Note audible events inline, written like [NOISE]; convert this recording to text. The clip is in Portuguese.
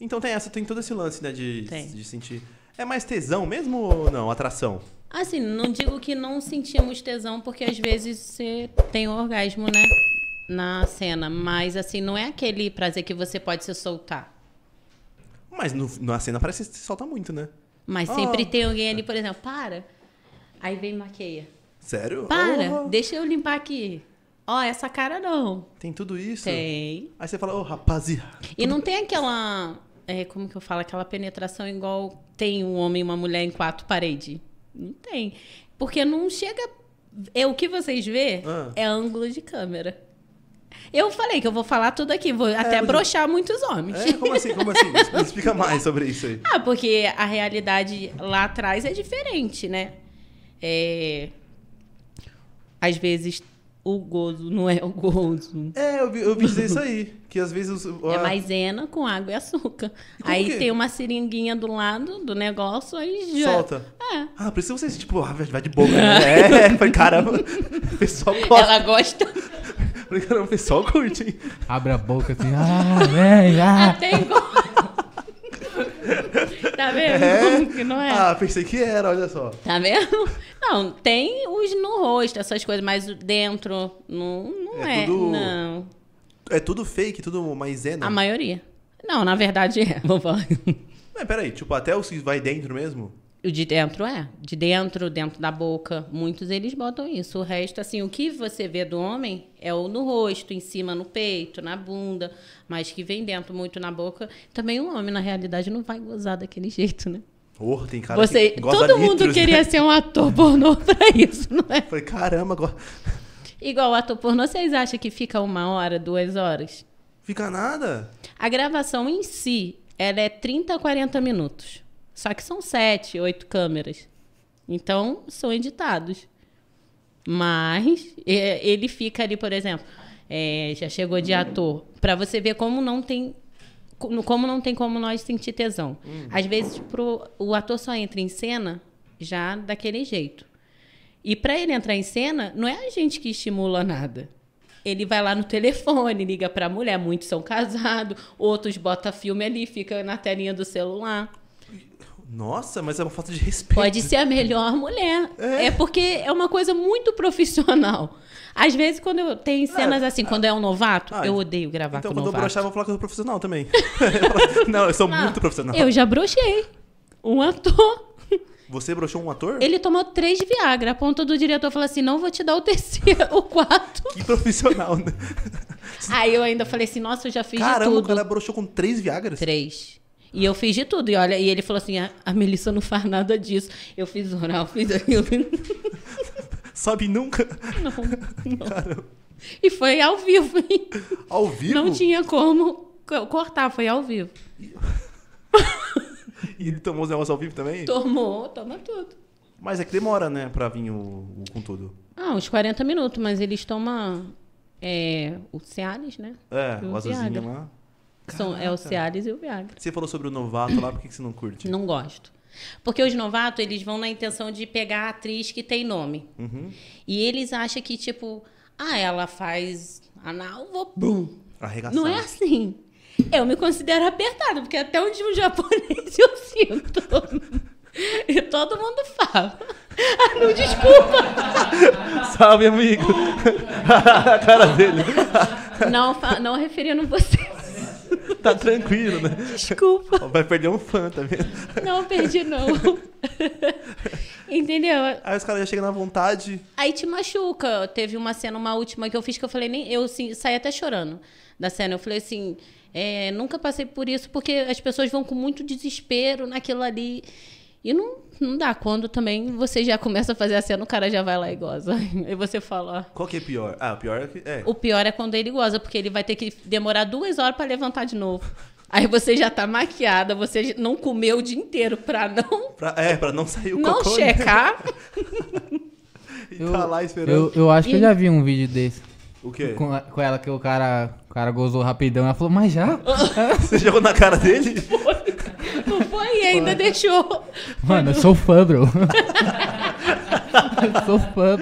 Então tem essa, tem todo esse lance, né? De, de sentir. É mais tesão mesmo ou não? Atração? Assim, não digo que não sentimos tesão, porque às vezes você tem o orgasmo, né? Na cena. Mas, assim, não é aquele prazer que você pode se soltar. Mas no, na cena parece que se solta muito, né? Mas sempre ah. tem alguém ali, por exemplo, para. Aí vem maqueia. Sério? Para, oh. deixa eu limpar aqui. Ó, oh, essa cara não. Tem tudo isso? Tem. Aí você fala, ô, oh, rapaziada. E não tem aquela é, como que eu falo, aquela penetração igual tem um homem e uma mulher em quatro paredes. Não tem. Porque não chega. É, o que vocês vê ah. é ângulo de câmera. Eu falei que eu vou falar tudo aqui, vou é, até brochar muitos homens. É, como assim? Como assim? [LAUGHS] Explica mais sobre isso aí. Ah, porque a realidade lá atrás é diferente, né? É... Às vezes o gozo não é o gozo. É, eu vi, eu vi dizer isso aí. Que às vezes. Ó... É maisena com água e açúcar. aí é? tem uma seringuinha do lado do negócio, aí já. Solta. É. Ah, por isso vocês, tipo, ah, vai de boca. Né? é, [LAUGHS] caramba. O pessoal gosta. Ela gosta. Caramba, o pessoal curte, hein? Abre a boca assim, ah, velho. Ah. Até ah, igual. [LAUGHS] tá vendo? É. Como que não é? Ah, pensei que era, olha só. Tá vendo? Não, tem os no rosto, essas coisas, mas dentro não, não é. é tudo... Não. É tudo fake, tudo, maisena. é, A maioria. Não, na verdade é, vou falar. [LAUGHS] Mas peraí, tipo, até o que vai dentro mesmo? O de dentro é. De dentro, dentro da boca. Muitos eles botam isso. O resto, assim, o que você vê do homem é o no rosto, em cima, no peito, na bunda. Mas que vem dentro muito na boca. Também o homem, na realidade, não vai gozar daquele [LAUGHS] jeito, né? tem cara Você, que gosta Todo litros, mundo né? queria né? ser um ator pornô pra isso, não é? Foi caramba. Agora... Igual ator pornô, vocês acham que fica uma hora, duas horas? Fica nada. A gravação em si, ela é 30, 40 minutos. Só que são sete, oito câmeras. Então, são editados. Mas ele fica ali, por exemplo, é, já chegou de ator. para você ver como não tem como não tem como nós sentir tesão. Hum. Às vezes, pro, o ator só entra em cena já daquele jeito. E para ele entrar em cena, não é a gente que estimula nada. Ele vai lá no telefone, liga para a mulher, muitos são casados, outros bota filme ali, fica na telinha do celular. Nossa, mas é uma falta de respeito. Pode ser a melhor mulher. É, é porque é uma coisa muito profissional. Às vezes, quando eu tenho ah, cenas assim, quando é um novato, ah, eu odeio gravar então, com novato. Então, quando eu broxar, eu vou falar que eu sou profissional também. [LAUGHS] [LAUGHS] não, eu sou não, muito profissional. Eu já brochei. Um ator. [LAUGHS] Você broxou um ator? Ele tomou três Viagra, a ponta do diretor falou assim: não vou te dar o terceiro, o quarto. Que profissional, né? Aí eu ainda falei assim: nossa, eu já fiz Caramba, de tudo. Caramba, o cara broxou com três Viagras? Três. E eu fiz de tudo. E olha, e ele falou assim: a, a Melissa não faz nada disso. Eu fiz oral, fiz aquilo. [LAUGHS] Sabe nunca? Não, não. E foi ao vivo, hein? Ao vivo? Não tinha como cortar, foi ao vivo. [LAUGHS] E, ele tomou os negócios ao vivo também? Tomou, toma tudo. Mas é que demora, né, pra vir o, o com tudo. Ah, uns 40 minutos, mas eles tomam é, o Cialis, né? É, o azulzinho lá são, é o Cialis e o Viagra. Você falou sobre o novato lá, por que você não curte? Não gosto. Porque os novatos, eles vão na intenção de pegar a atriz que tem nome. Uhum. E eles acham que, tipo, ah, ela faz anal, vou bum. Arregaçar. Não é assim. Eu me considero apertada, porque até onde um japonês eu sinto. [LAUGHS] E todo mundo fala. [LAUGHS] Ah, não, desculpa. Salve, amigo. [LAUGHS] a cara dele. Não, não referindo você. [LAUGHS] tá tranquilo, né? Desculpa. Vai perder um fã, tá vendo? Não, perdi não. [LAUGHS] Entendeu? Aí os caras já chegam na vontade. Aí te machuca. Teve uma cena, uma última que eu fiz que eu falei, nem. Eu assim, saí até chorando da cena. Eu falei assim. É, nunca passei por isso, porque as pessoas vão com muito desespero naquilo ali. E não, não dá. Quando também você já começa a fazer a cena, o cara já vai lá e goza. [LAUGHS] E você fala. Ó, Qual que é pior? Ah, o pior é que. É. O pior é quando ele goza, porque ele vai ter que demorar duas horas para levantar de novo. Aí você já tá maquiada, você não comeu o dia inteiro pra não. [LAUGHS] Pra, é, pra não sair o Não né? checar. [LAUGHS] e tá eu, tá lá esperando. Eu, eu acho e... que eu já vi um vídeo desse. O quê? Com, a, com ela que o cara, o cara gozou rapidão. Ela falou, mas já? Você jogou na cara dele? pro foi e ainda Mano. deixou. Mano, eu sou fã, bro. [LAUGHS] eu sou fã.